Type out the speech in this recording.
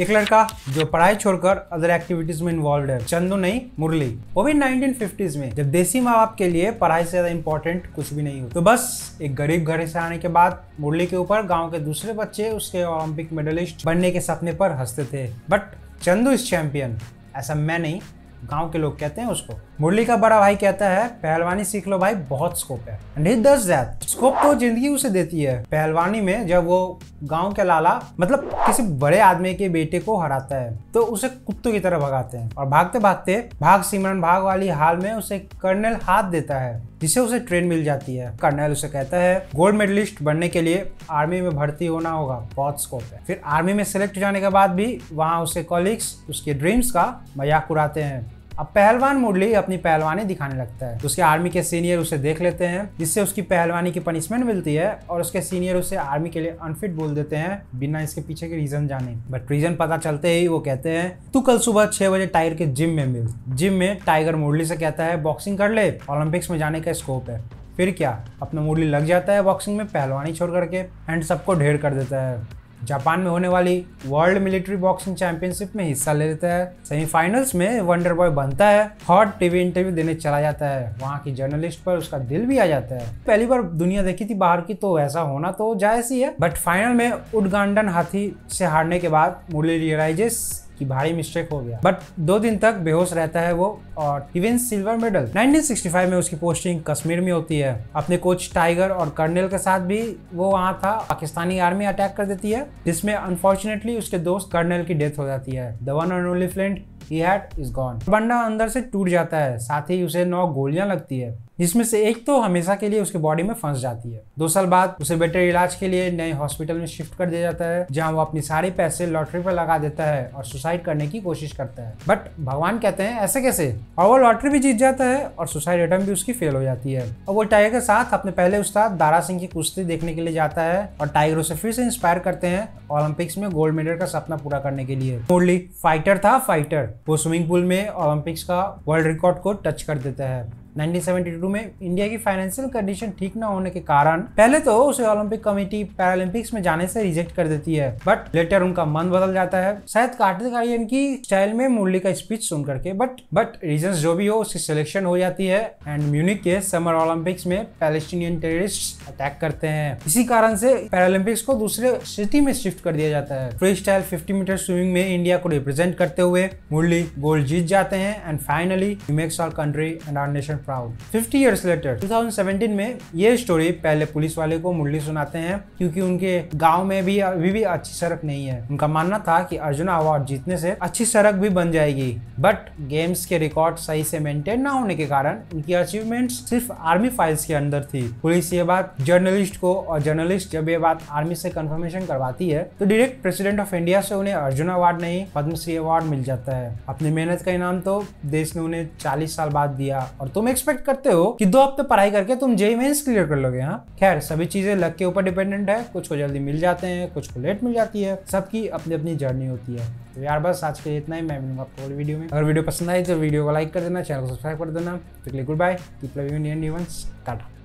एक लड़का जो पढ़ाई छोड़कर अदर एक्टिविटीज में इन्वॉल्व है चंदू नहीं मुरली वो भी 1950s में जब देसी माँ बाप के लिए पढ़ाई से ज्यादा इंपॉर्टेंट कुछ भी नहीं हो तो बस एक गरीब घर से आने के बाद मुरली के ऊपर गाँव के दूसरे बच्चे उसके ओलंपिक मेडलिस्ट बनने के सपने पर हंसते थे बट चंदू इज चैंपियन ऐसा मैं नहीं गाँव के लोग कहते हैं उसको मुरली का बड़ा भाई कहता है पहलवानी सीख लो भाई बहुत स्कोप है एंड ही दस दैट स्कोप तो जिंदगी उसे देती है पहलवानी में जब वो गांव के लाला मतलब किसी बड़े आदमी के बेटे को हराता है तो उसे कुत्तों की तरह भगाते हैं और भागते भागते भाग सिमरन भाग वाली हाल में उसे कर्नल हाथ देता है जिसे उसे ट्रेन मिल जाती है कर्नल उसे कहता है गोल्ड मेडलिस्ट बनने के लिए आर्मी में भर्ती होना होगा बहुत स्कोप है फिर आर्मी में सेलेक्ट जाने के बाद भी वहाँ उसे कॉलिग्स उसके ड्रीम्स का मजाक उड़ाते हैं अब पहलवान मुरली अपनी पहलवानी दिखाने लगता है उसके आर्मी के सीनियर उसे देख लेते हैं जिससे उसकी पहलवानी की पनिशमेंट मिलती है और उसके सीनियर उसे आर्मी के लिए अनफिट बोल देते हैं बिना इसके पीछे के रीजन जाने बट रीजन पता चलते ही वो कहते हैं तू कल सुबह छह बजे टाइगर के जिम में मिल जिम में टाइगर मुरली से कहता है बॉक्सिंग कर ले ओलंपिक्स में जाने का स्कोप है फिर क्या अपना मुरली लग जाता है बॉक्सिंग में पहलवानी छोड़ करके एंड सबको ढेर कर देता है जापान में होने वाली वर्ल्ड मिलिट्री बॉक्सिंग चैंपियनशिप में हिस्सा ले लेता है सेमीफाइनल्स में वंडर बॉय बनता है हॉट टीवी इंटरव्यू देने चला जाता है वहाँ की जर्नलिस्ट पर उसका दिल भी आ जाता है पहली बार दुनिया देखी थी बाहर की तो ऐसा होना तो जायज ही है बट फाइनल में उडगांडन हाथी से हारने के बाद मुरली रियलाइजेस कि भारी मिस्टेक हो गया बट दो दिन तक बेहोश रहता है वो और इवन सिल्वर मेडल 1965 में उसकी पोस्टिंग कश्मीर में होती है अपने कोच टाइगर और कर्नल के साथ भी वो वहाँ था पाकिस्तानी आर्मी अटैक कर देती है जिसमें अनफॉर्चुनेटली उसके दोस्त कर्नल की डेथ हो जाती है the one and only friend had is gone बंडा अंदर से टूट जाता है साथ ही उसे नौ गोलियां लगती है जिसमें से एक तो हमेशा के लिए उसके बॉडी में फंस जाती है दो साल बाद उसे बेटर इलाज के लिए नए हॉस्पिटल में शिफ्ट कर दिया जाता है जहां वो अपने सारे पैसे लॉटरी पर लगा देता है और सुसाइड करने की कोशिश करता है बट भगवान कहते हैं ऐसे कैसे और वो लॉटरी भी जीत जाता है और सुसाइड अटेम्प भी उसकी फेल हो जाती है और वो टाइगर के साथ अपने पहले उस्ताद दारा सिंह की कुश्ती देखने के लिए जाता है और टाइगर उसे फिर से इंस्पायर करते हैं ओलंपिक्स में गोल्ड मेडल का सपना पूरा करने के लिए फाइटर था फाइटर वो स्विमिंग पूल में ओलंपिक्स का वर्ल्ड रिकॉर्ड को टच कर देता है 1972 में इंडिया की फाइनेंशियल कंडीशन ठीक न होने के कारण पहले तो उसे ओलंपिक कमेटी पैरालंपिक्स में जाने से रिजेक्ट कर देती है बट लेटर उनका मन बदल जाता है शायद आर्यन की स्टाइल में मुरली का स्पीच सुन करके बट बट रीजन जो भी हो उसकी सिलेक्शन हो जाती है एंड म्यूनिक के समर ओलंपिक्स में पैलेस्टीनियन टेररिस्ट अटैक करते हैं इसी कारण से पैरालंपिक्स को दूसरे सिटी में शिफ्ट कर दिया जाता है freestyle fifty metre swimming में इंडिया को रिप्रेजेंट करते हुए मुरली गोल्ड जीत जाते हैं and finally makes our country and our nation proud 50 years later 2017 में ये स्टोरी पहले पुलिस वाले को मुरली सुनाते हैं क्योंकि उनके गाँव में भी अभी भी अच्छी सड़क नहीं है उनका मानना था कि अर्जुना अवार्ड जीतने से अच्छी सड़क भी बन जाएगी बट गेम्स के रिकॉर्ड सही से मेंटेन ना होने के कारण उनकी अचीवमेंट सिर्फ आर्मी फाइल्स के अंदर थी पुलिस ये बात जर्नलिस्ट को और जर्नलिस्ट जब ये बात आर्मी से कंफर्मेशन करवाती है तो डायरेक्ट प्रेसिडेंट ऑफ इंडिया से उन्हें अर्जुन अवार्ड नहीं पद्मश्री अवार्ड मिल जाता है अपनी मेहनत का इनाम तो देश ने उन्हें चालीस साल बाद दिया और तुम एक एक्सपेक्ट करते हो कि दो हफ्ते पढ़ाई करके तुम जेई मेन्स क्लियर कर लोगे यहाँ खैर सभी चीजें लक के ऊपर डिपेंडेंट है कुछ को जल्दी मिल जाते हैं कुछ को लेट मिल जाती है सबकी अपनी अपनी जर्नी होती है तो यार बस आज के लिए इतना ही मैं मिलूंगा आपको वीडियो में अगर वीडियो पसंद आई तो वीडियो को लाइक कर देना चैनल को सब्सक्राइब कर देना तो गुड बाय इंडियन टाटा